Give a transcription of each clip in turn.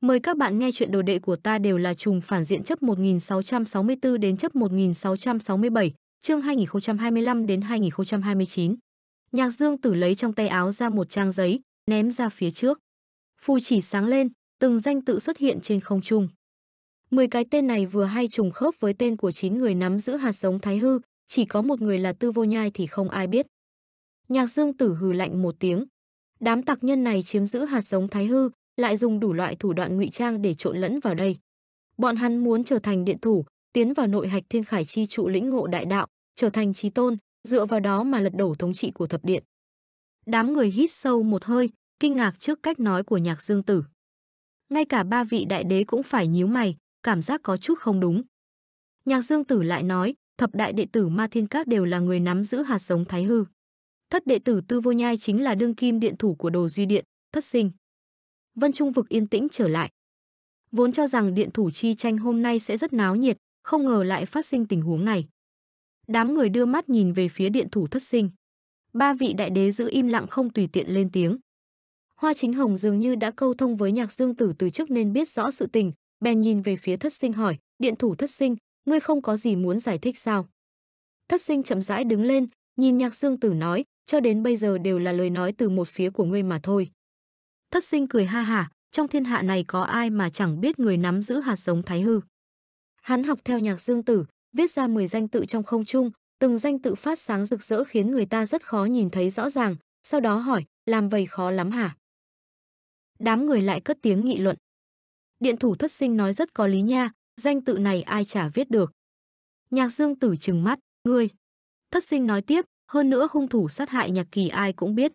Mời các bạn nghe chuyện đồ đệ của ta đều là trùng phản diện chấp 1664 đến chấp 1667, chương 2025 đến 2029. Nhạc Dương Tử lấy trong tay áo ra một trang giấy, ném ra phía trước. Phù chỉ sáng lên, từng danh tự xuất hiện trên không trung. Mười cái tên này vừa hay trùng khớp với tên của chín người nắm giữ hạt giống Thái Hư, chỉ có một người là Tư Vô Nhai thì không ai biết. Nhạc Dương Tử hừ lạnh một tiếng. Đám tặc nhân này chiếm giữ hạt giống Thái Hư, lại dùng đủ loại thủ đoạn ngụy trang để trộn lẫn vào đây. Bọn hắn muốn trở thành điện thủ, tiến vào nội hạch thiên khải chi trụ lĩnh ngộ đại đạo, trở thành trí tôn, dựa vào đó mà lật đổ thống trị của thập điện. Đám người hít sâu một hơi, kinh ngạc trước cách nói của nhạc dương tử. Ngay cả ba vị đại đế cũng phải nhíu mày, cảm giác có chút không đúng. Nhạc dương tử lại nói, thập đại đệ tử ma thiên các đều là người nắm giữ hạt giống thái hư. Thất đệ tử tư vô nhai chính là đương kim điện thủ của đồ duy điện, thất sinh. Vân Trung vực yên tĩnh trở lại. Vốn cho rằng điện thủ chi tranh hôm nay sẽ rất náo nhiệt, không ngờ lại phát sinh tình huống này. Đám người đưa mắt nhìn về phía điện thủ thất sinh. Ba vị đại đế giữ im lặng không tùy tiện lên tiếng. Hoa Chính Hồng dường như đã câu thông với Nhạc Dương Tử từ trước nên biết rõ sự tình, bèn nhìn về phía thất sinh hỏi, điện thủ thất sinh, ngươi không có gì muốn giải thích sao? Thất sinh chậm rãi đứng lên, nhìn Nhạc Dương Tử nói, cho đến bây giờ đều là lời nói từ một phía của ngươi mà thôi. Thất sinh cười ha hả, trong thiên hạ này có ai mà chẳng biết người nắm giữ hạt giống thái hư. Hắn học theo nhạc dương tử, viết ra 10 danh tự trong không trung, từng danh tự phát sáng rực rỡ khiến người ta rất khó nhìn thấy rõ ràng, sau đó hỏi, làm vậy khó lắm hả? Đám người lại cất tiếng nghị luận. Điện thủ thất sinh nói rất có lý nha, danh tự này ai chả viết được. Nhạc dương tử trừng mắt, ngươi. Thất sinh nói tiếp, hơn nữa hung thủ sát hại nhạc kỳ ai cũng biết.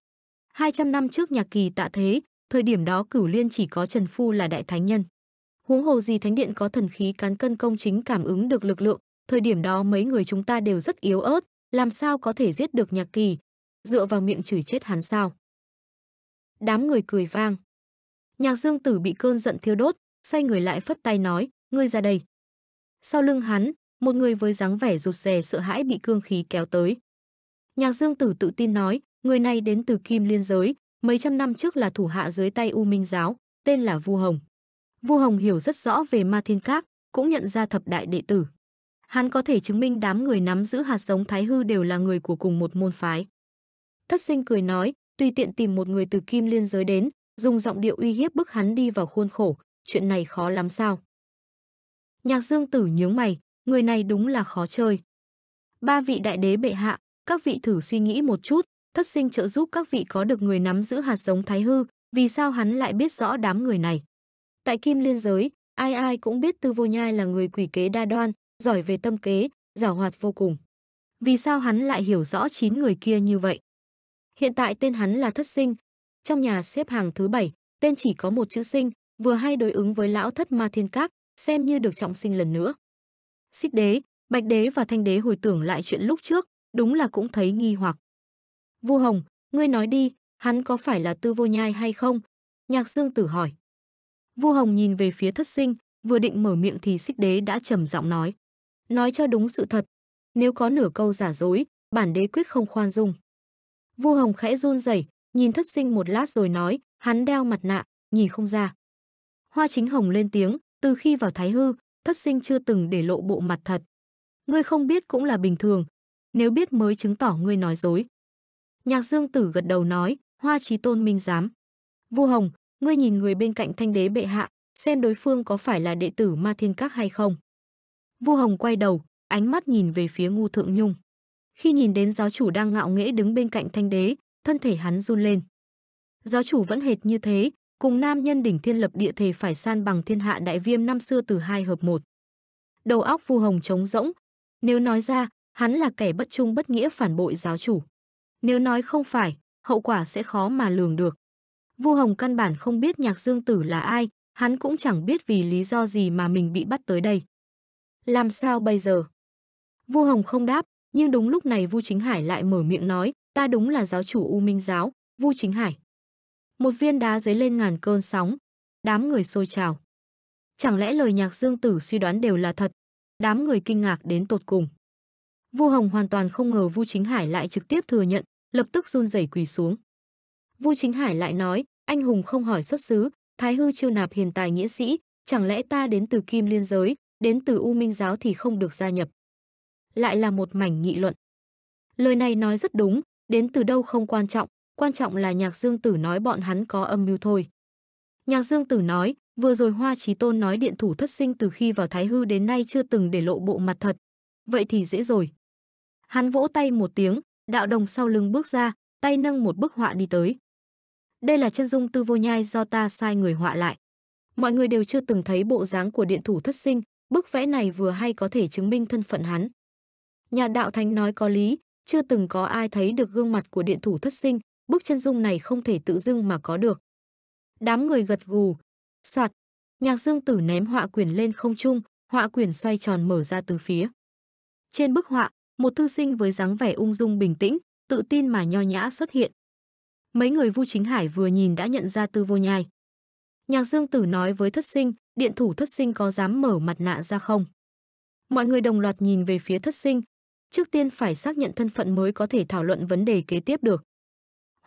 200 năm trước nhạc kỳ tạ thế, thời điểm đó Cửu Liên chỉ có Trần Phu là đại thánh nhân. Huống hồ gì thánh điện có thần khí cán cân công chính cảm ứng được lực lượng, thời điểm đó mấy người chúng ta đều rất yếu ớt, làm sao có thể giết được Nhạc Kỳ, dựa vào miệng chửi chết hắn sao? Đám người cười vang. Nhạc Dương Tử bị cơn giận thiêu đốt, xoay người lại phất tay nói, ngươi ra đây. Sau lưng hắn, một người với dáng vẻ rụt rè sợ hãi bị cương khí kéo tới. Nhạc Dương Tử tự tin nói, người này đến từ Kim Liên giới, mấy trăm năm trước là thủ hạ dưới tay U Minh giáo, tên là Vu Hồng. Vu Hồng hiểu rất rõ về Ma Thiên Các, cũng nhận ra thập đại đệ tử. Hắn có thể chứng minh đám người nắm giữ hạt giống Thái Hư đều là người của cùng một môn phái. Thất Sinh cười nói, tùy tiện tìm một người từ Kim Liên giới đến, dùng giọng điệu uy hiếp bức hắn đi vào khuôn khổ, chuyện này khó lắm sao? Nhạc Dương Tử nhướng mày, người này đúng là khó chơi. Ba vị đại đế bệ hạ, các vị thử suy nghĩ một chút, thất sinh trợ giúp các vị có được người nắm giữ hạt giống thái hư, vì sao hắn lại biết rõ đám người này. Tại Kim Liên giới, ai ai cũng biết Tư Vô Nhai là người quỷ kế đa đoan, giỏi về tâm kế, giảo hoạt vô cùng. Vì sao hắn lại hiểu rõ chín người kia như vậy? Hiện tại tên hắn là Thất Sinh, trong nhà xếp hàng thứ bảy, tên chỉ có một chữ sinh, vừa hay đối ứng với lão Thất Ma Thiên Các, xem như được trọng sinh lần nữa. Xích Đế, Bạch Đế và Thanh Đế hồi tưởng lại chuyện lúc trước, đúng là cũng thấy nghi hoặc. Vu Hồng, ngươi nói đi, hắn có phải là tư vô nhai hay không? Nhạc Dương Tử hỏi. Vu Hồng nhìn về phía thất sinh, vừa định mở miệng thì xích đế đã trầm giọng nói. Nói cho đúng sự thật, nếu có nửa câu giả dối, bản đế quyết không khoan dung. Vu Hồng khẽ run rẩy, nhìn thất sinh một lát rồi nói, hắn đeo mặt nạ, nhìn không ra. Hoa chính hồng lên tiếng, từ khi vào thái hư, thất sinh chưa từng để lộ bộ mặt thật. Ngươi không biết cũng là bình thường, nếu biết mới chứng tỏ ngươi nói dối. Nhạc Dương Tử gật đầu nói, Hoa Chí Tôn minh giám. vu Hồng, ngươi nhìn người bên cạnh thanh đế bệ hạ, xem đối phương có phải là đệ tử Ma Thiên Các hay không. vu Hồng quay đầu, ánh mắt nhìn về phía Ngu Thượng Nhung. Khi nhìn đến giáo chủ đang ngạo nghễ đứng bên cạnh thanh đế, thân thể hắn run lên. Giáo chủ vẫn hệt như thế, cùng nam nhân đỉnh thiên lập địa thể phải san bằng thiên hạ đại viêm năm xưa từ hai hợp một. Đầu óc Vu Hồng trống rỗng, nếu nói ra, hắn là kẻ bất trung bất nghĩa phản bội giáo chủ. Nếu nói không phải, hậu quả sẽ khó mà lường được. Vu Hồng căn bản không biết Nhạc Dương Tử là ai, hắn cũng chẳng biết vì lý do gì mà mình bị bắt tới đây. Làm sao bây giờ? Vu Hồng không đáp, nhưng đúng lúc này Vu Chính Hải lại mở miệng nói, ta đúng là giáo chủ U Minh giáo, Vu Chính Hải. Một viên đá giấy lên ngàn cơn sóng, đám người sôi trào. Chẳng lẽ lời Nhạc Dương Tử suy đoán đều là thật? Đám người kinh ngạc đến tột cùng. Vu Hồng hoàn toàn không ngờ Vu Chính Hải lại trực tiếp thừa nhận, lập tức run rẩy quỳ xuống. Vu Chính Hải lại nói, anh hùng không hỏi xuất xứ, Thái hư chiêu nạp hiền tài nghĩa sĩ, chẳng lẽ ta đến từ Kim Liên giới, đến từ U Minh giáo thì không được gia nhập. Lại là một mảnh nghị luận. Lời này nói rất đúng, đến từ đâu không quan trọng, quan trọng là Nhạc Dương Tử nói bọn hắn có âm mưu thôi. Nhạc Dương Tử nói, vừa rồi Hoa Chí Tôn nói điện thủ thất sinh từ khi vào Thái hư đến nay chưa từng để lộ bộ mặt thật. Vậy thì dễ rồi. Hắn vỗ tay một tiếng, Đạo đồng sau lưng bước ra, tay nâng một bức họa đi tới. Đây là chân dung tư vô nhai do ta sai người họa lại. Mọi người đều chưa từng thấy bộ dáng của điện thủ thất sinh, bức vẽ này vừa hay có thể chứng minh thân phận hắn. Nhà đạo thánh nói có lý, chưa từng có ai thấy được gương mặt của điện thủ thất sinh, bức chân dung này không thể tự dưng mà có được. Đám người gật gù, soạt, nhạc dương tử ném họa quyển lên không trung, họa quyển xoay tròn mở ra từ phía. Trên bức họa, một thư sinh với dáng vẻ ung dung bình tĩnh, tự tin mà nho nhã xuất hiện. Mấy người Vu Chính Hải vừa nhìn đã nhận ra Tư Vô Nhai. Nhạc Dương Tử nói với Thất Sinh, điện thủ Thất Sinh có dám mở mặt nạ ra không? Mọi người đồng loạt nhìn về phía Thất Sinh, trước tiên phải xác nhận thân phận mới có thể thảo luận vấn đề kế tiếp được.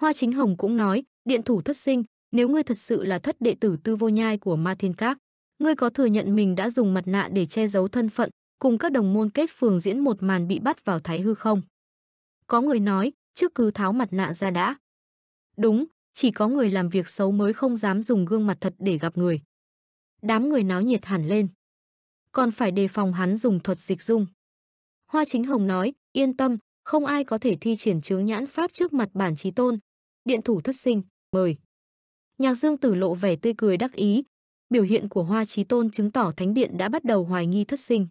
Hoa Chính Hồng cũng nói, điện thủ Thất Sinh, nếu ngươi thật sự là thất đệ tử Tư Vô Nhai của Ma Thiên Các, ngươi có thừa nhận mình đã dùng mặt nạ để che giấu thân phận, cùng các đồng môn kết phường diễn một màn bị bắt vào thái hư không. Có người nói, trước cứ tháo mặt nạ ra đã. Đúng, chỉ có người làm việc xấu mới không dám dùng gương mặt thật để gặp người. Đám người náo nhiệt hẳn lên. Còn phải đề phòng hắn dùng thuật dịch dung. Hoa Chính Hồng nói, yên tâm, không ai có thể thi triển chướng nhãn pháp trước mặt bản trí tôn. Điện thủ thất sinh, mời. Nhạc Dương Tử lộ vẻ tươi cười đắc ý, biểu hiện của Hoa Chí Tôn chứng tỏ Thánh Điện đã bắt đầu hoài nghi thất sinh.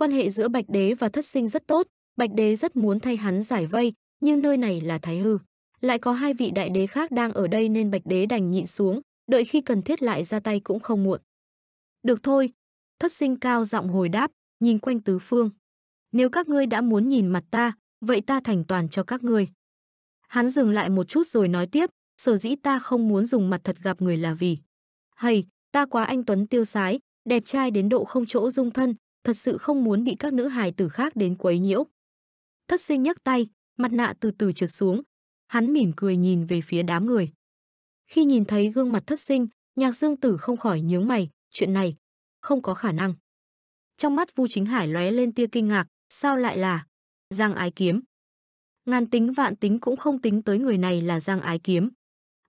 Quan hệ giữa Bạch Đế và Thất Sinh rất tốt, Bạch Đế rất muốn thay hắn giải vây, nhưng nơi này là Thái Hư. Lại có hai vị đại đế khác đang ở đây nên Bạch Đế đành nhịn xuống, đợi khi cần thiết lại ra tay cũng không muộn. Được thôi, Thất Sinh cao giọng hồi đáp, nhìn quanh tứ phương. Nếu các ngươi đã muốn nhìn mặt ta, vậy ta thành toàn cho các ngươi. Hắn dừng lại một chút rồi nói tiếp, sở dĩ ta không muốn dùng mặt thật gặp người là vì. Hầy, ta quá anh Tuấn tiêu sái, đẹp trai đến độ không chỗ dung thân, thật sự không muốn bị các nữ hài tử khác đến quấy nhiễu. Thất sinh nhấc tay, mặt nạ từ từ trượt xuống. Hắn mỉm cười nhìn về phía đám người. Khi nhìn thấy gương mặt thất sinh, nhạc dương tử không khỏi nhướng mày, chuyện này, không có khả năng. Trong mắt Vu Chính Hải lóe lên tia kinh ngạc, sao lại là Giang Ái Kiếm? Ngàn tính vạn tính cũng không tính tới người này là Giang Ái Kiếm.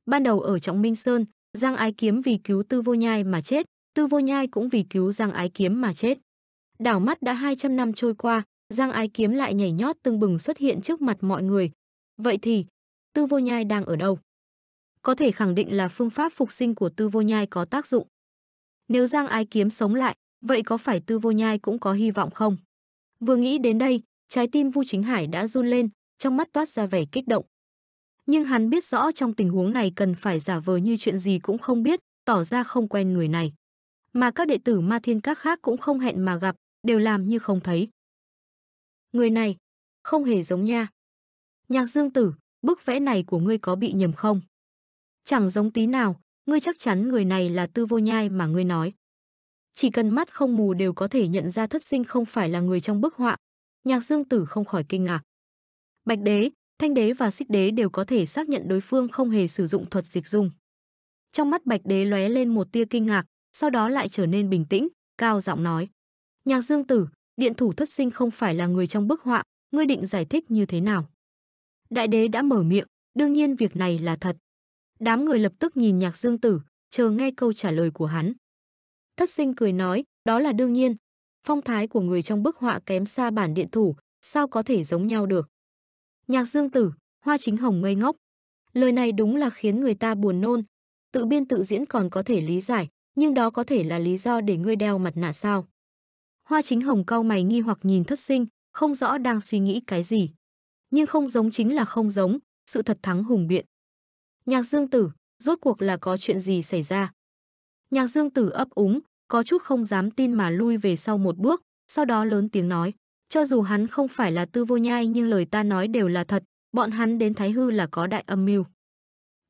Ban đầu ở Trọng Minh Sơn, Giang Ái Kiếm vì cứu Tư Vô Nhai mà chết, Tư Vô Nhai cũng vì cứu Giang Ái Kiếm mà chết. Đảo mắt đã 200 năm trôi qua, Giang Ái Kiếm lại nhảy nhót tưng bừng xuất hiện trước mặt mọi người. Vậy thì, Tư Vô Nhai đang ở đâu? Có thể khẳng định là phương pháp phục sinh của Tư Vô Nhai có tác dụng. Nếu Giang Ái Kiếm sống lại, vậy có phải Tư Vô Nhai cũng có hy vọng không? Vừa nghĩ đến đây, trái tim Vu Chính Hải đã run lên, trong mắt toát ra vẻ kích động. Nhưng hắn biết rõ trong tình huống này cần phải giả vờ như chuyện gì cũng không biết, tỏ ra không quen người này. Mà các đệ tử Ma Thiên Các khác cũng không hẹn mà gặp, đều làm như không thấy. Người này, không hề giống nha. Nhạc Dương Tử, bức vẽ này của ngươi có bị nhầm không? Chẳng giống tí nào, ngươi chắc chắn người này là Tư Vô Nhai mà ngươi nói. Chỉ cần mắt không mù đều có thể nhận ra thất sinh không phải là người trong bức họa. Nhạc Dương Tử không khỏi kinh ngạc. Bạch Đế, Thanh Đế và Xích Đế đều có thể xác nhận đối phương không hề sử dụng thuật dịch dung. Trong mắt Bạch Đế lóe lên một tia kinh ngạc, sau đó lại trở nên bình tĩnh, cao giọng nói: Nhạc Dương Tử, điện thủ thất sinh không phải là người trong bức họa, ngươi định giải thích như thế nào? Đại đế đã mở miệng, đương nhiên việc này là thật. Đám người lập tức nhìn Nhạc Dương Tử, chờ nghe câu trả lời của hắn. Thất sinh cười nói, đó là đương nhiên. Phong thái của người trong bức họa kém xa bản điện thủ, sao có thể giống nhau được. Nhạc Dương Tử, Hoa Chính Hồng ngây ngốc. Lời này đúng là khiến người ta buồn nôn. Tự biên tự diễn còn có thể lý giải, nhưng đó có thể là lý do để ngươi đeo mặt nạ sao. Hoa chính hồng cao mày nghi hoặc nhìn thất sinh, không rõ đang suy nghĩ cái gì. Nhưng không giống chính là không giống, sự thật thắng hùng biện. Nhạc dương tử, rốt cuộc là có chuyện gì xảy ra? Nhạc dương tử ấp úng, có chút không dám tin mà lui về sau một bước, sau đó lớn tiếng nói. Cho dù hắn không phải là tư vô nhai nhưng lời ta nói đều là thật, bọn hắn đến Thái Hư là có đại âm mưu.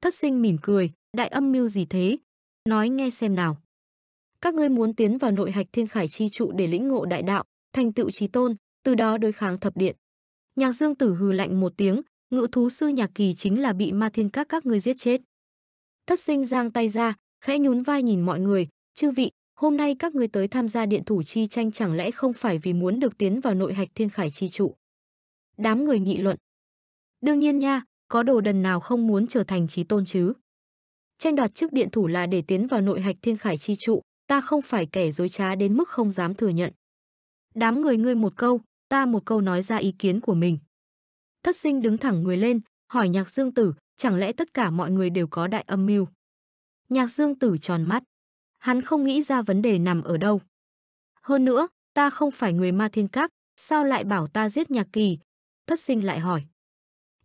Thất sinh mỉm cười, đại âm mưu gì thế? Nói nghe xem nào các ngươi muốn tiến vào nội hạch thiên khải chi trụ để lĩnh ngộ đại đạo, thành tựu trí tôn, từ đó đối kháng thập điện. Nhạc Dương Tử hừ lạnh một tiếng, ngự thú sư Nhạc Kỳ chính là bị ma thiên các các ngươi giết chết. Thất Sinh giang tay ra, khẽ nhún vai nhìn mọi người, "Chư vị, hôm nay các ngươi tới tham gia điện thủ chi tranh chẳng lẽ không phải vì muốn được tiến vào nội hạch thiên khải chi trụ?" Đám người nghị luận. "Đương nhiên nha, có đồ đần nào không muốn trở thành trí tôn chứ?" Tranh đoạt chức điện thủ là để tiến vào nội hạch thiên khải chi trụ, ta không phải kẻ dối trá đến mức không dám thừa nhận. Đám người ngươi một câu, ta một câu nói ra ý kiến của mình. Thất sinh đứng thẳng người lên, hỏi nhạc dương tử, chẳng lẽ tất cả mọi người đều có đại âm mưu? Nhạc dương tử tròn mắt. Hắn không nghĩ ra vấn đề nằm ở đâu. Hơn nữa, ta không phải người ma thiên các, sao lại bảo ta giết nhạc kỳ? Thất sinh lại hỏi.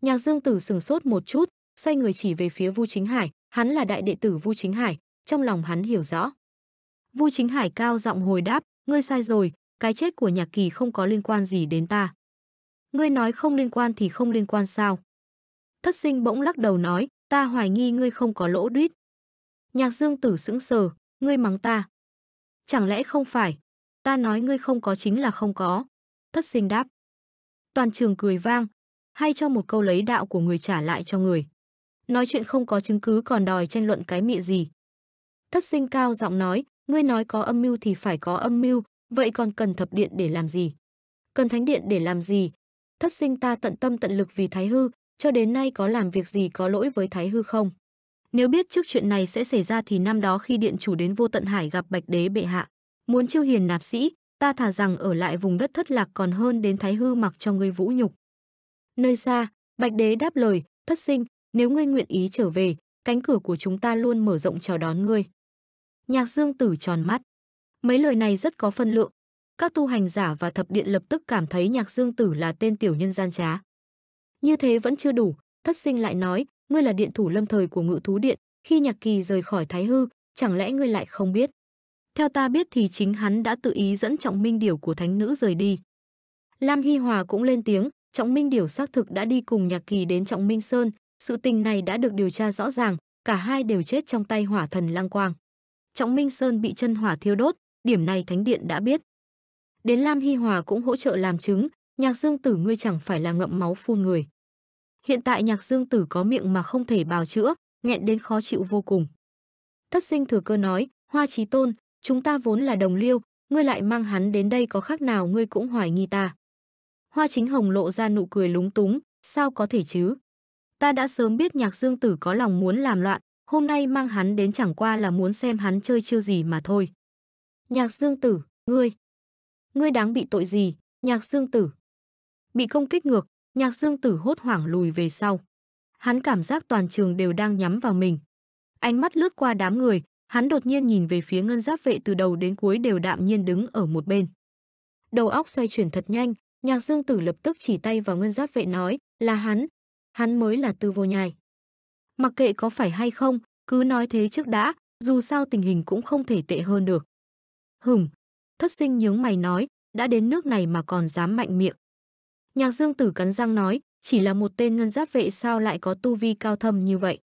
Nhạc dương tử sừng sốt một chút, xoay người chỉ về phía Vu Chính Hải, hắn là đại đệ tử Vu Chính Hải, trong lòng hắn hiểu rõ. Vu Chính Hải cao giọng hồi đáp, ngươi sai rồi, cái chết của Nhạc Kỳ không có liên quan gì đến ta. Ngươi nói không liên quan thì không liên quan sao? Thất sinh bỗng lắc đầu nói, ta hoài nghi ngươi không có lỗ đuýt. Nhạc Dương Tử sững sờ, ngươi mắng ta. Chẳng lẽ không phải, ta nói ngươi không có chính là không có. Thất sinh đáp. Toàn trường cười vang, hay cho một câu lấy đạo của người trả lại cho người. Nói chuyện không có chứng cứ còn đòi tranh luận cái mịa gì. Thất sinh cao giọng nói, Ngươi nói có âm mưu thì phải có âm mưu, vậy còn cần thập điện để làm gì? Cần thánh điện để làm gì? Thất sinh ta tận tâm tận lực vì Thái Hư, cho đến nay có làm việc gì có lỗi với Thái Hư không? Nếu biết trước chuyện này sẽ xảy ra thì năm đó khi điện chủ đến vô tận hải gặp bạch đế bệ hạ, muốn chiêu hiền nạp sĩ, ta thả rằng ở lại vùng đất thất lạc còn hơn đến Thái Hư mặc cho ngươi vũ nhục. Nơi xa, bạch đế đáp lời, thất sinh, nếu ngươi nguyện ý trở về, cánh cửa của chúng ta luôn mở rộng chào đón ngươi. Nhạc Dương Tử tròn mắt. Mấy lời này rất có phân lượng. Các tu hành giả và thập điện lập tức cảm thấy Nhạc Dương Tử là tên tiểu nhân gian trá. Như thế vẫn chưa đủ, Thất Sinh lại nói, ngươi là điện thủ lâm thời của Ngự thú điện, khi Nhạc Kỳ rời khỏi Thái Hư, chẳng lẽ ngươi lại không biết? Theo ta biết thì chính hắn đã tự ý dẫn Trọng Minh Điểu của thánh nữ rời đi. Lam Hi Hòa cũng lên tiếng, Trọng Minh Điểu xác thực đã đi cùng Nhạc Kỳ đến Trọng Minh Sơn, sự tình này đã được điều tra rõ ràng, cả hai đều chết trong tay Hỏa Thần Lăng Quang. Trọng Minh Sơn bị chân hỏa thiêu đốt, điểm này thánh điện đã biết. Đến Lam Hi Hòa cũng hỗ trợ làm chứng, Nhạc Dương Tử ngươi chẳng phải là ngậm máu phun người. Hiện tại Nhạc Dương Tử có miệng mà không thể bào chữa, nghẹn đến khó chịu vô cùng. Thất sinh thừa cơ nói, Hoa Chí Tôn, chúng ta vốn là đồng liêu, ngươi lại mang hắn đến đây có khác nào ngươi cũng hoài nghi ta. Hoa Chính Hồng lộ ra nụ cười lúng túng, sao có thể chứ? Ta đã sớm biết Nhạc Dương Tử có lòng muốn làm loạn, Hôm nay mang hắn đến chẳng qua là muốn xem hắn chơi chiêu gì mà thôi. Nhạc Dương Tử, ngươi, ngươi đáng bị tội gì? Nhạc Dương Tử. Bị công kích ngược, Nhạc Dương Tử hốt hoảng lùi về sau. Hắn cảm giác toàn trường đều đang nhắm vào mình. Ánh mắt lướt qua đám người, hắn đột nhiên nhìn về phía ngân giáp vệ từ đầu đến cuối đều đạm nhiên đứng ở một bên. Đầu óc xoay chuyển thật nhanh, Nhạc Dương Tử lập tức chỉ tay vào ngân giáp vệ nói, là hắn, hắn mới là Tư Vô Nhai. Mặc kệ có phải hay không, cứ nói thế trước đã, dù sao tình hình cũng không thể tệ hơn được. Hửm, thất sinh nhướng mày nói, đã đến nước này mà còn dám mạnh miệng. Nhạc dương tử cắn răng nói, chỉ là một tên ngân giáp vệ sao lại có tu vi cao thâm như vậy.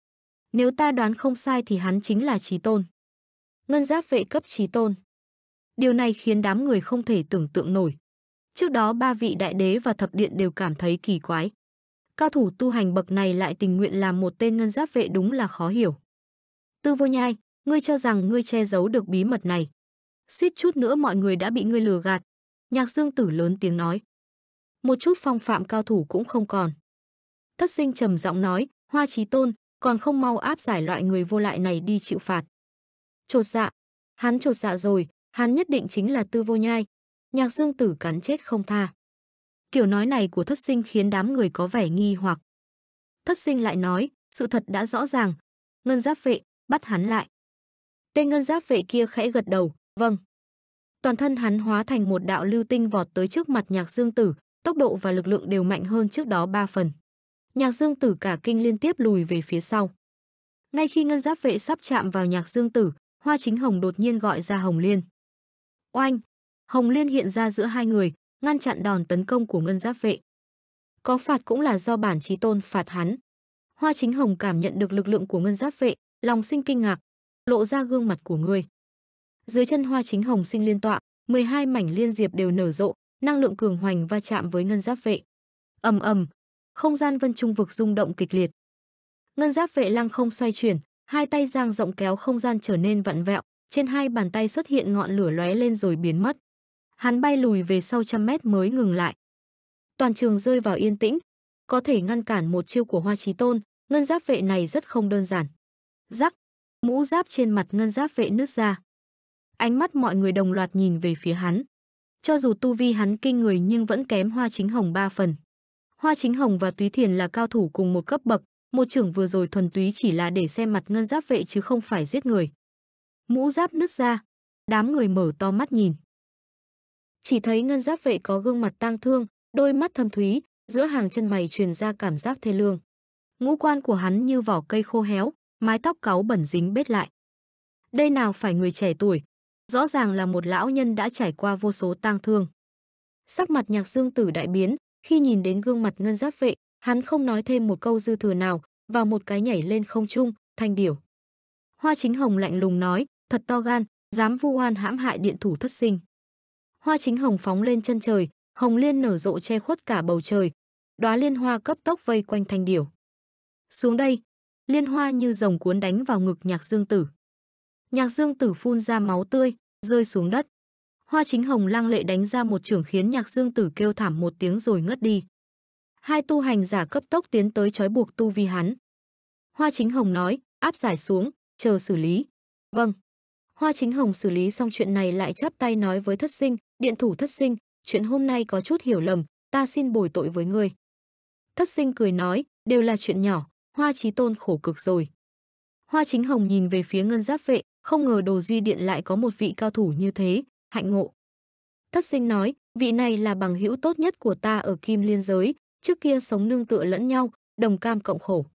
Nếu ta đoán không sai thì hắn chính là trí tôn. Ngân giáp vệ cấp trí tôn. Điều này khiến đám người không thể tưởng tượng nổi. Trước đó ba vị đại đế và thập điện đều cảm thấy kỳ quái. Cao thủ tu hành bậc này lại tình nguyện làm một tên ngân giáp vệ đúng là khó hiểu. Tư vô nhai, ngươi cho rằng ngươi che giấu được bí mật này. Suýt chút nữa mọi người đã bị ngươi lừa gạt. Nhạc dương tử lớn tiếng nói. Một chút phong phạm cao thủ cũng không còn. Thất sinh trầm giọng nói, hoa trí tôn, còn không mau áp giải loại người vô lại này đi chịu phạt. Chột dạ, hắn chột dạ rồi, hắn nhất định chính là tư vô nhai. Nhạc dương tử cắn chết không tha. Kiểu nói này của thất sinh khiến đám người có vẻ nghi hoặc. Thất sinh lại nói, sự thật đã rõ ràng. Ngân giáp vệ, bắt hắn lại. Tên ngân giáp vệ kia khẽ gật đầu, vâng. Toàn thân hắn hóa thành một đạo lưu tinh vọt tới trước mặt nhạc dương tử, tốc độ và lực lượng đều mạnh hơn trước đó ba phần. Nhạc dương tử cả kinh liên tiếp lùi về phía sau. Ngay khi ngân giáp vệ sắp chạm vào nhạc dương tử, hoa chính hồng đột nhiên gọi ra Hồng Liên. Oanh! Hồng Liên hiện ra giữa hai người, ngăn chặn đòn tấn công của ngân giáp vệ. Có phạt cũng là do bản chí tôn phạt hắn. Hoa Chính Hồng cảm nhận được lực lượng của ngân giáp vệ, lòng sinh kinh ngạc, lộ ra gương mặt của người. Dưới chân Hoa Chính Hồng sinh liên tọa, 12 mảnh liên diệp đều nở rộ, năng lượng cường hoành va chạm với ngân giáp vệ. Ầm ầm, không gian vân trung vực rung động kịch liệt. Ngân giáp vệ lăng không xoay chuyển, hai tay giang rộng kéo không gian trở nên vặn vẹo, trên hai bàn tay xuất hiện ngọn lửa lóe lên rồi biến mất hắn bay lùi về sau trăm mét mới ngừng lại. Toàn trường rơi vào yên tĩnh, có thể ngăn cản một chiêu của Hoa Chí Tôn, ngân giáp vệ này rất không đơn giản. Rắc, mũ giáp trên mặt ngân giáp vệ nứt ra. Ánh mắt mọi người đồng loạt nhìn về phía hắn. Cho dù tu vi hắn kinh người nhưng vẫn kém Hoa Chính Hồng ba phần. Hoa Chính Hồng và Túy Thiền là cao thủ cùng một cấp bậc, một trưởng vừa rồi thuần túy chỉ là để xem mặt ngân giáp vệ chứ không phải giết người. Mũ giáp nứt ra, đám người mở to mắt nhìn. Chỉ thấy ngân giáp vệ có gương mặt tang thương, đôi mắt thâm thúy, giữa hàng chân mày truyền ra cảm giác thê lương. Ngũ quan của hắn như vỏ cây khô héo, mái tóc cáo bẩn dính bết lại. Đây nào phải người trẻ tuổi, rõ ràng là một lão nhân đã trải qua vô số tang thương. Sắc mặt Nhạc Dương Tử đại biến, khi nhìn đến gương mặt ngân giáp vệ, hắn không nói thêm một câu dư thừa nào, vào một cái nhảy lên không trung, thanh điểu. Hoa Chính Hồng lạnh lùng nói, thật to gan, dám vu oan hãm hại điện thủ thất sinh. Hoa chính hồng phóng lên chân trời, hồng liên nở rộ che khuất cả bầu trời. Đóa liên hoa cấp tốc vây quanh thanh điểu. Xuống đây, liên hoa như rồng cuốn đánh vào ngực Nhạc Dương Tử. Nhạc Dương Tử phun ra máu tươi, rơi xuống đất. Hoa chính hồng lăng lệ đánh ra một trường khiến Nhạc Dương Tử kêu thảm một tiếng rồi ngất đi. Hai tu hành giả cấp tốc tiến tới trói buộc tu vi hắn. Hoa chính hồng nói, áp giải xuống, chờ xử lý. Vâng. Hoa chính hồng xử lý xong chuyện này lại chắp tay nói với thất sinh, Điện thủ thất sinh, chuyện hôm nay có chút hiểu lầm, ta xin bồi tội với ngươi. Thất sinh cười nói, đều là chuyện nhỏ, hoa trí tôn khổ cực rồi. Hoa chính hồng nhìn về phía ngân giáp vệ, không ngờ đồ duy điện lại có một vị cao thủ như thế, hạnh ngộ. Thất sinh nói, vị này là bằng hữu tốt nhất của ta ở kim liên giới, trước kia sống nương tựa lẫn nhau, đồng cam cộng khổ.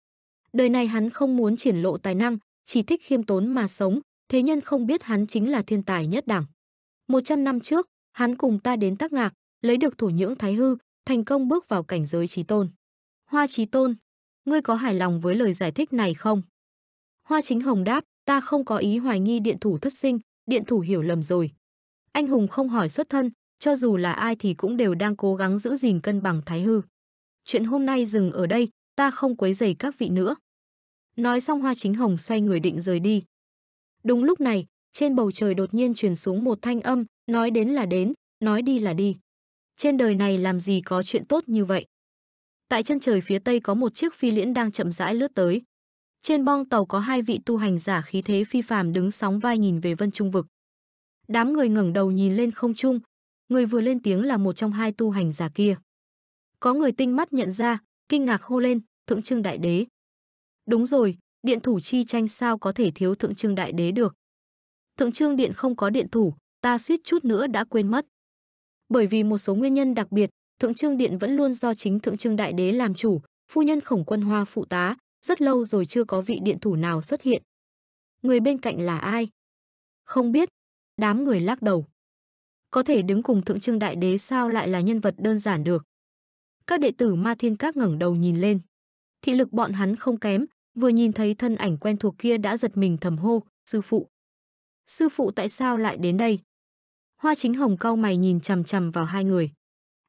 Đời này hắn không muốn triển lộ tài năng, chỉ thích khiêm tốn mà sống, thế nhân không biết hắn chính là thiên tài nhất đẳng. một trăm năm trước, hắn cùng ta đến Tắc Ngạc, lấy được thủ nhưỡng Thái Hư, thành công bước vào cảnh giới trí tôn. Hoa trí tôn, ngươi có hài lòng với lời giải thích này không? Hoa chính hồng đáp, ta không có ý hoài nghi điện thủ thất sinh, điện thủ hiểu lầm rồi. Anh hùng không hỏi xuất thân, cho dù là ai thì cũng đều đang cố gắng giữ gìn cân bằng thái hư. Chuyện hôm nay dừng ở đây, ta không quấy rầy các vị nữa. Nói xong Hoa Chính Hồng xoay người định rời đi. Đúng lúc này, trên bầu trời đột nhiên truyền xuống một thanh âm, nói đến là đến, nói đi là đi. Trên đời này làm gì có chuyện tốt như vậy? Tại chân trời phía tây có một chiếc phi liễn đang chậm rãi lướt tới. Trên bong tàu có hai vị tu hành giả khí thế phi phàm đứng sóng vai nhìn về Vân Trung vực. Đám người ngẩng đầu nhìn lên không trung, người vừa lên tiếng là một trong hai tu hành giả kia. Có người tinh mắt nhận ra, kinh ngạc hô lên, "Thượng Trưng Đại Đế." Đúng rồi, điện thủ chi tranh sao có thể thiếu Thượng Trưng Đại Đế được? Thượng Trương Điện không có điện thủ, ta suýt chút nữa đã quên mất. Bởi vì một số nguyên nhân đặc biệt, Thượng Trương Điện vẫn luôn do chính Thượng Trương Đại Đế làm chủ, phu nhân Khổng Quân Hoa phụ tá, rất lâu rồi chưa có vị điện thủ nào xuất hiện. Người bên cạnh là ai? Không biết, đám người lắc đầu. Có thể đứng cùng Thượng Trương Đại Đế sao lại là nhân vật đơn giản được. Các đệ tử Ma Thiên Các ngẩng đầu nhìn lên. Thị lực bọn hắn không kém, vừa nhìn thấy thân ảnh quen thuộc kia đã giật mình thầm hô, sư phụ. Sư phụ tại sao lại đến đây? Hoa chính hồng cau mày nhìn chằm chằm vào hai người.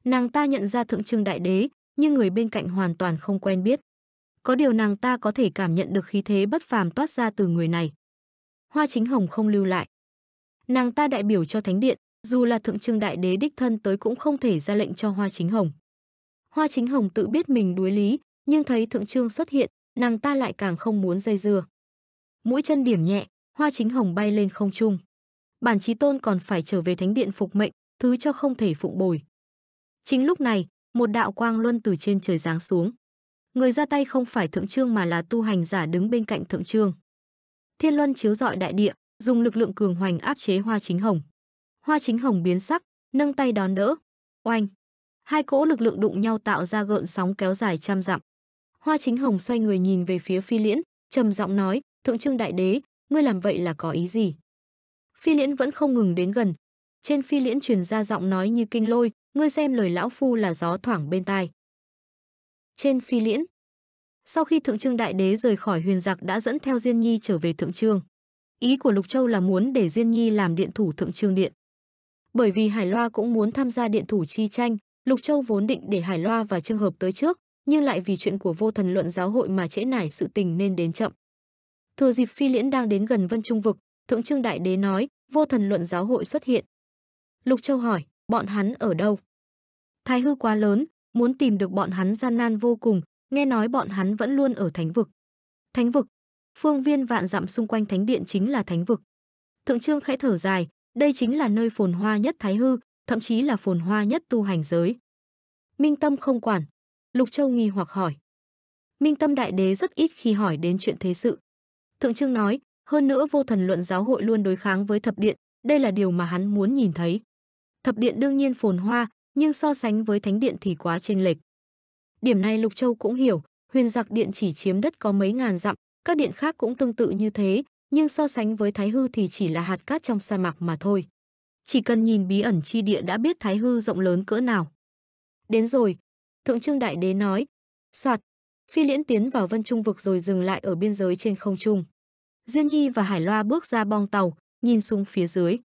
Nàng ta nhận ra thượng trưng đại đế, nhưng người bên cạnh hoàn toàn không quen biết. Có điều nàng ta có thể cảm nhận được khí thế bất phàm toát ra từ người này. Hoa chính hồng không lưu lại. Nàng ta đại biểu cho thánh điện, dù là thượng trưng đại đế đích thân tới cũng không thể ra lệnh cho Hoa chính hồng. Hoa chính hồng tự biết mình đuối lý, nhưng thấy thượng trương xuất hiện, nàng ta lại càng không muốn dây dưa. Mũi chân điểm nhẹ, hoa chính hồng bay lên không trung. Bản chí tôn còn phải trở về thánh điện phục mệnh, thứ cho không thể phụng bồi. Chính lúc này, một đạo quang luân từ trên trời giáng xuống. Người ra tay không phải thượng trương mà là tu hành giả đứng bên cạnh thượng trương. Thiên luân chiếu rọi đại địa, dùng lực lượng cường hoành áp chế hoa chính hồng. Hoa chính hồng biến sắc, nâng tay đón đỡ. Oanh! Hai cỗ lực lượng đụng nhau tạo ra gợn sóng kéo dài trăm dặm. Hoa chính hồng xoay người nhìn về phía phi liễn, trầm giọng nói, thượng trương đại đế, ngươi làm vậy là có ý gì? Phi liễn vẫn không ngừng đến gần. Trên phi liễn truyền ra giọng nói như kinh lôi, ngươi xem lời lão phu là gió thoảng bên tai. Trên phi liễn, sau khi Thượng Trương Đại Đế rời khỏi huyền giặc đã dẫn theo Diên Nhi trở về Thượng Trương. Ý của Lục Châu là muốn để Diên Nhi làm điện thủ Thượng Trương Điện. Bởi vì Hải Loa cũng muốn tham gia điện thủ chi tranh, Lục Châu vốn định để Hải Loa và Trương Hợp tới trước, nhưng lại vì chuyện của vô thần luận giáo hội mà trễ nải sự tình nên đến chậm. Thừa dịp Phi Liễn đang đến gần Vân Trung vực, Thượng Trương Đại Đế nói, vô thần luận giáo hội xuất hiện. Lục Châu hỏi, bọn hắn ở đâu? Thái hư quá lớn, muốn tìm được bọn hắn gian nan vô cùng, nghe nói bọn hắn vẫn luôn ở thánh vực. Thánh vực, phương viên vạn dặm xung quanh thánh điện chính là thánh vực. Thượng Trương khẽ thở dài, đây chính là nơi phồn hoa nhất Thái hư, thậm chí là phồn hoa nhất tu hành giới. Minh Tâm không quản, Lục Châu nghi hoặc hỏi. Minh Tâm đại đế rất ít khi hỏi đến chuyện thế sự, Thượng Trương nói, hơn nữa vô thần luận giáo hội luôn đối kháng với thập điện, đây là điều mà hắn muốn nhìn thấy. Thập điện đương nhiên phồn hoa, nhưng so sánh với thánh điện thì quá chênh lệch. Điểm này Lục Châu cũng hiểu, huyền giặc điện chỉ chiếm đất có mấy ngàn dặm, các điện khác cũng tương tự như thế, nhưng so sánh với Thái Hư thì chỉ là hạt cát trong sa mạc mà thôi. Chỉ cần nhìn bí ẩn chi địa đã biết Thái Hư rộng lớn cỡ nào. Đến rồi, Thượng Trương Đại Đế nói, soạt, Phi Liễn tiến vào Vân Trung vực rồi dừng lại ở biên giới trên không trung. Diên Nhi và Hải Loa bước ra bong tàu, nhìn xuống phía dưới.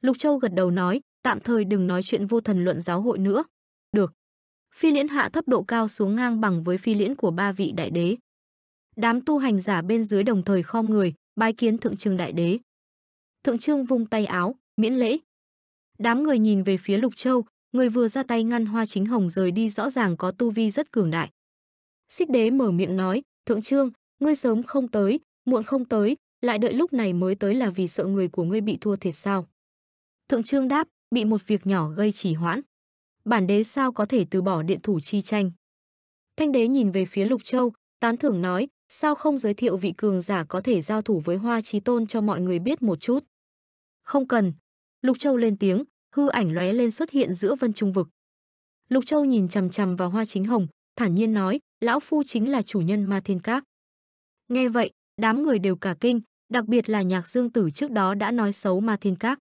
Lục Châu gật đầu nói, tạm thời đừng nói chuyện vô thần luận giáo hội nữa. Được. Phi Liễn hạ thấp độ cao xuống ngang bằng với phi liễn của ba vị đại đế. Đám tu hành giả bên dưới đồng thời khom người, bái kiến thượng trưng đại đế. Thượng trương vung tay áo, miễn lễ. Đám người nhìn về phía Lục Châu, người vừa ra tay ngăn Hoa Chính Hồng rời đi rõ ràng có tu vi rất cường đại. Xích đế mở miệng nói, thượng trương, ngươi sớm không tới, muộn không tới, lại đợi lúc này mới tới là vì sợ người của ngươi bị thua thiệt sao. Thượng trương đáp, bị một việc nhỏ gây trì hoãn. Bản đế sao có thể từ bỏ điện thủ chi tranh. Thanh đế nhìn về phía Lục Châu, tán thưởng nói, sao không giới thiệu vị cường giả có thể giao thủ với Hoa Chí Tôn cho mọi người biết một chút. Không cần. Lục Châu lên tiếng, hư ảnh lóe lên xuất hiện giữa vân trung vực. Lục Châu nhìn chằm chằm vào Hoa Chính Hồng, thản nhiên nói, lão phu chính là chủ nhân ma thiên các. Nghe vậy, đám người đều cả kinh, đặc biệt là nhạc dương tử trước đó đã nói xấu ma thiên các.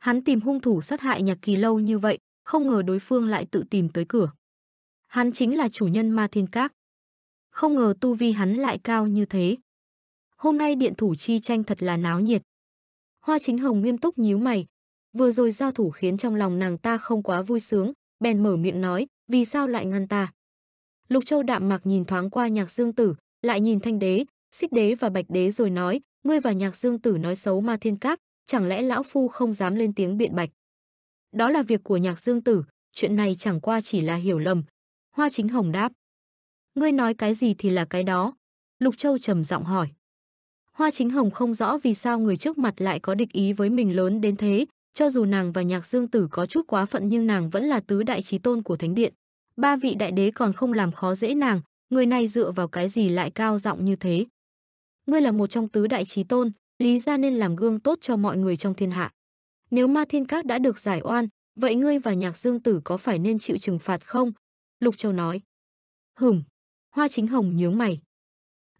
Hắn tìm hung thủ sát hại nhạc kỳ lâu như vậy, không ngờ đối phương lại tự tìm tới cửa. Hắn chính là chủ nhân ma thiên các. Không ngờ tu vi hắn lại cao như thế. Hôm nay điện thủ chi tranh thật là náo nhiệt. Hoa chính hồng nghiêm túc nhíu mày. Vừa rồi giao thủ khiến trong lòng nàng ta không quá vui sướng, bèn mở miệng nói, vì sao lại ngăn ta. Lục Châu đạm mạc nhìn thoáng qua Nhạc Dương Tử, lại nhìn Thanh Đế, Xích Đế và Bạch Đế rồi nói, ngươi và Nhạc Dương Tử nói xấu Ma Thiên Các, chẳng lẽ lão phu không dám lên tiếng biện bạch. Đó là việc của Nhạc Dương Tử, chuyện này chẳng qua chỉ là hiểu lầm. Hoa Chính Hồng đáp. Ngươi nói cái gì thì là cái đó. Lục Châu trầm giọng hỏi. Hoa Chính Hồng không rõ vì sao người trước mặt lại có địch ý với mình lớn đến thế, cho dù nàng và Nhạc Dương Tử có chút quá phận nhưng nàng vẫn là tứ đại trí tôn của Thánh Điện ba vị đại đế còn không làm khó dễ nàng, người này dựa vào cái gì lại cao giọng như thế. Ngươi là một trong tứ đại trí tôn, lý ra nên làm gương tốt cho mọi người trong thiên hạ. Nếu ma thiên các đã được giải oan, vậy ngươi và nhạc dương tử có phải nên chịu trừng phạt không? Lục Châu nói. Hửm, hoa chính hồng nhướng mày.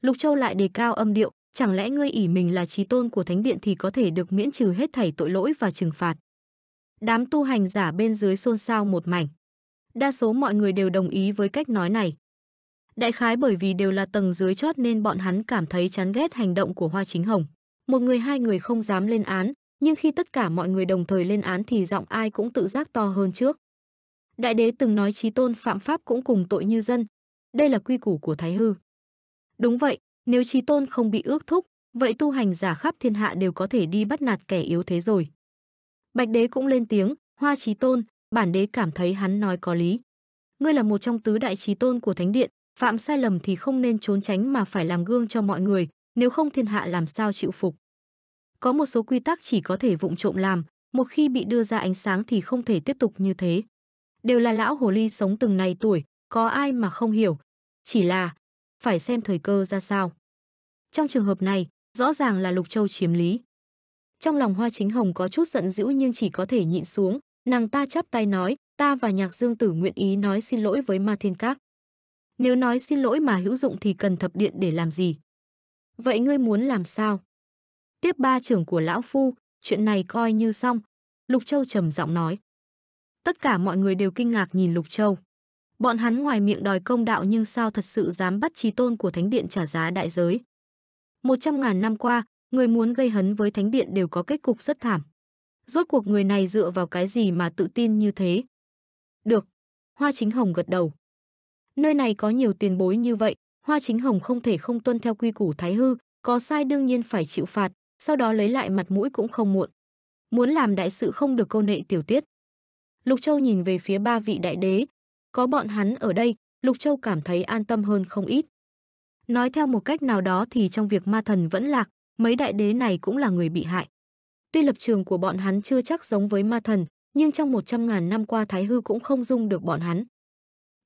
Lục Châu lại đề cao âm điệu, chẳng lẽ ngươi ỷ mình là trí tôn của thánh điện thì có thể được miễn trừ hết thảy tội lỗi và trừng phạt. Đám tu hành giả bên dưới xôn xao một mảnh đa số mọi người đều đồng ý với cách nói này. Đại khái bởi vì đều là tầng dưới chót nên bọn hắn cảm thấy chán ghét hành động của Hoa Chính Hồng. Một người hai người không dám lên án, nhưng khi tất cả mọi người đồng thời lên án thì giọng ai cũng tự giác to hơn trước. Đại đế từng nói trí tôn phạm pháp cũng cùng tội như dân. Đây là quy củ của Thái Hư. Đúng vậy, nếu trí tôn không bị ước thúc, vậy tu hành giả khắp thiên hạ đều có thể đi bắt nạt kẻ yếu thế rồi. Bạch đế cũng lên tiếng, hoa trí tôn, bản đế cảm thấy hắn nói có lý. Ngươi là một trong tứ đại trí tôn của Thánh Điện, phạm sai lầm thì không nên trốn tránh mà phải làm gương cho mọi người, nếu không thiên hạ làm sao chịu phục. Có một số quy tắc chỉ có thể vụng trộm làm, một khi bị đưa ra ánh sáng thì không thể tiếp tục như thế. Đều là lão hồ ly sống từng này tuổi, có ai mà không hiểu. Chỉ là, phải xem thời cơ ra sao. Trong trường hợp này, rõ ràng là Lục Châu chiếm lý. Trong lòng Hoa Chính Hồng có chút giận dữ nhưng chỉ có thể nhịn xuống, Nàng ta chắp tay nói, ta và Nhạc Dương Tử nguyện ý nói xin lỗi với Ma Thiên Các. Nếu nói xin lỗi mà hữu dụng thì cần thập điện để làm gì? Vậy ngươi muốn làm sao? Tiếp ba trưởng của lão phu, chuyện này coi như xong. Lục Châu trầm giọng nói. Tất cả mọi người đều kinh ngạc nhìn Lục Châu. Bọn hắn ngoài miệng đòi công đạo nhưng sao thật sự dám bắt trí tôn của Thánh Điện trả giá đại giới. Một trăm ngàn năm qua, người muốn gây hấn với Thánh Điện đều có kết cục rất thảm. Rốt cuộc người này dựa vào cái gì mà tự tin như thế? Được. Hoa Chính Hồng gật đầu. Nơi này có nhiều tiền bối như vậy, Hoa Chính Hồng không thể không tuân theo quy củ Thái Hư, có sai đương nhiên phải chịu phạt, sau đó lấy lại mặt mũi cũng không muộn. Muốn làm đại sự không được câu nệ tiểu tiết. Lục Châu nhìn về phía ba vị đại đế, có bọn hắn ở đây, Lục Châu cảm thấy an tâm hơn không ít. Nói theo một cách nào đó thì trong việc ma thần vẫn lạc, mấy đại đế này cũng là người bị hại. Tuy lập trường của bọn hắn chưa chắc giống với ma thần, nhưng trong 100.000 năm qua Thái Hư cũng không dung được bọn hắn.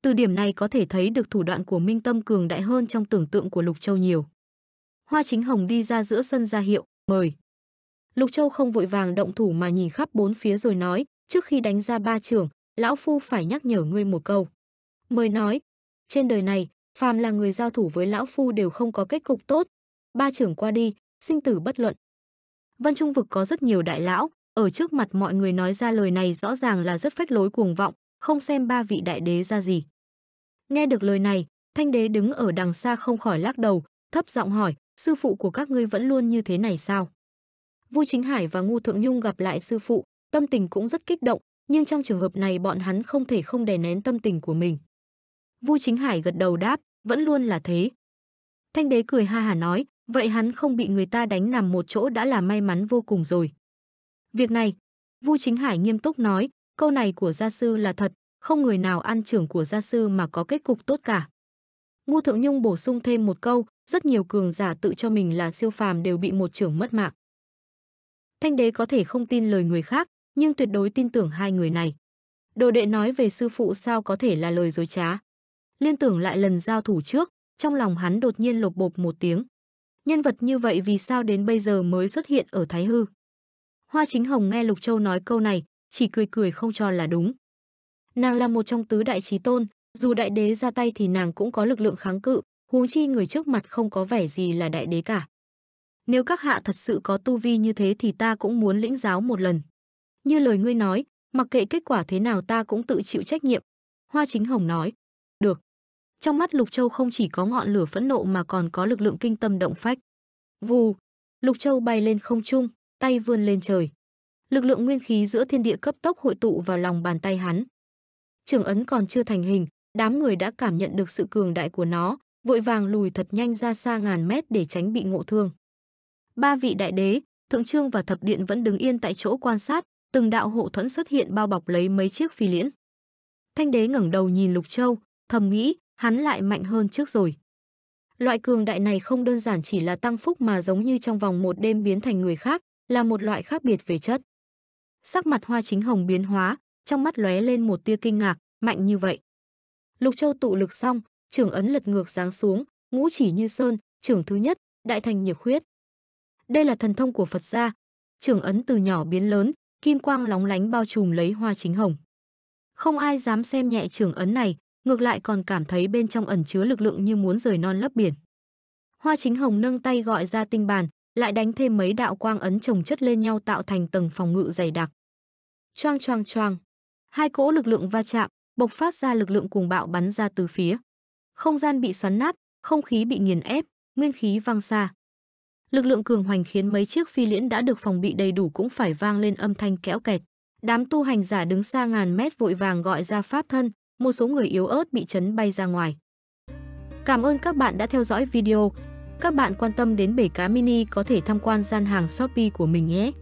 Từ điểm này có thể thấy được thủ đoạn của Minh Tâm cường đại hơn trong tưởng tượng của Lục Châu nhiều. Hoa Chính Hồng đi ra giữa sân ra hiệu, mời. Lục Châu không vội vàng động thủ mà nhìn khắp bốn phía rồi nói, trước khi đánh ra ba trường, lão phu phải nhắc nhở ngươi một câu. Mời nói, trên đời này, phàm là người giao thủ với lão phu đều không có kết cục tốt. Ba trưởng qua đi, sinh tử bất luận, Vân Trung Vực có rất nhiều đại lão, ở trước mặt mọi người nói ra lời này rõ ràng là rất phách lối cuồng vọng, không xem ba vị đại đế ra gì. Nghe được lời này, Thanh đế đứng ở đằng xa không khỏi lắc đầu, thấp giọng hỏi, sư phụ của các ngươi vẫn luôn như thế này sao? Vu Chính Hải và Ngu Thượng Nhung gặp lại sư phụ, tâm tình cũng rất kích động, nhưng trong trường hợp này bọn hắn không thể không đè nén tâm tình của mình. Vu Chính Hải gật đầu đáp, vẫn luôn là thế. Thanh đế cười ha hà nói, Vậy hắn không bị người ta đánh nằm một chỗ đã là may mắn vô cùng rồi. Việc này, Vu Chính Hải nghiêm túc nói, câu này của gia sư là thật, không người nào ăn trưởng của gia sư mà có kết cục tốt cả. Ngô Thượng Nhung bổ sung thêm một câu, rất nhiều cường giả tự cho mình là siêu phàm đều bị một trưởng mất mạng. Thanh đế có thể không tin lời người khác, nhưng tuyệt đối tin tưởng hai người này. Đồ đệ nói về sư phụ sao có thể là lời dối trá. Liên tưởng lại lần giao thủ trước, trong lòng hắn đột nhiên lột bột một tiếng nhân vật như vậy vì sao đến bây giờ mới xuất hiện ở Thái Hư. Hoa Chính Hồng nghe Lục Châu nói câu này, chỉ cười cười không cho là đúng. Nàng là một trong tứ đại trí tôn, dù đại đế ra tay thì nàng cũng có lực lượng kháng cự, huống chi người trước mặt không có vẻ gì là đại đế cả. Nếu các hạ thật sự có tu vi như thế thì ta cũng muốn lĩnh giáo một lần. Như lời ngươi nói, mặc kệ kết quả thế nào ta cũng tự chịu trách nhiệm. Hoa Chính Hồng nói, trong mắt Lục Châu không chỉ có ngọn lửa phẫn nộ mà còn có lực lượng kinh tâm động phách. Vù, Lục Châu bay lên không trung, tay vươn lên trời. Lực lượng nguyên khí giữa thiên địa cấp tốc hội tụ vào lòng bàn tay hắn. Trường ấn còn chưa thành hình, đám người đã cảm nhận được sự cường đại của nó, vội vàng lùi thật nhanh ra xa ngàn mét để tránh bị ngộ thương. Ba vị đại đế, thượng trương và thập điện vẫn đứng yên tại chỗ quan sát, từng đạo hộ thuẫn xuất hiện bao bọc lấy mấy chiếc phi liễn. Thanh đế ngẩng đầu nhìn Lục Châu, thầm nghĩ, hắn lại mạnh hơn trước rồi. Loại cường đại này không đơn giản chỉ là tăng phúc mà giống như trong vòng một đêm biến thành người khác, là một loại khác biệt về chất. Sắc mặt hoa chính hồng biến hóa, trong mắt lóe lên một tia kinh ngạc, mạnh như vậy. Lục Châu tụ lực xong, trưởng ấn lật ngược giáng xuống, ngũ chỉ như sơn, trưởng thứ nhất, đại thành nhược khuyết. Đây là thần thông của Phật gia, trưởng ấn từ nhỏ biến lớn, kim quang lóng lánh bao trùm lấy hoa chính hồng. Không ai dám xem nhẹ trưởng ấn này, ngược lại còn cảm thấy bên trong ẩn chứa lực lượng như muốn rời non lấp biển. Hoa Chính Hồng nâng tay gọi ra tinh bàn, lại đánh thêm mấy đạo quang ấn chồng chất lên nhau tạo thành tầng phòng ngự dày đặc. Choang choang choang, hai cỗ lực lượng va chạm, bộc phát ra lực lượng cuồng bạo bắn ra từ phía. Không gian bị xoắn nát, không khí bị nghiền ép, nguyên khí vang xa. Lực lượng cường hoành khiến mấy chiếc phi liễn đã được phòng bị đầy đủ cũng phải vang lên âm thanh kẽo kẹt. Đám tu hành giả đứng xa ngàn mét vội vàng gọi ra pháp thân, một số người yếu ớt bị chấn bay ra ngoài. Cảm ơn các bạn đã theo dõi video. Các bạn quan tâm đến bể cá mini có thể tham quan gian hàng Shopee của mình nhé!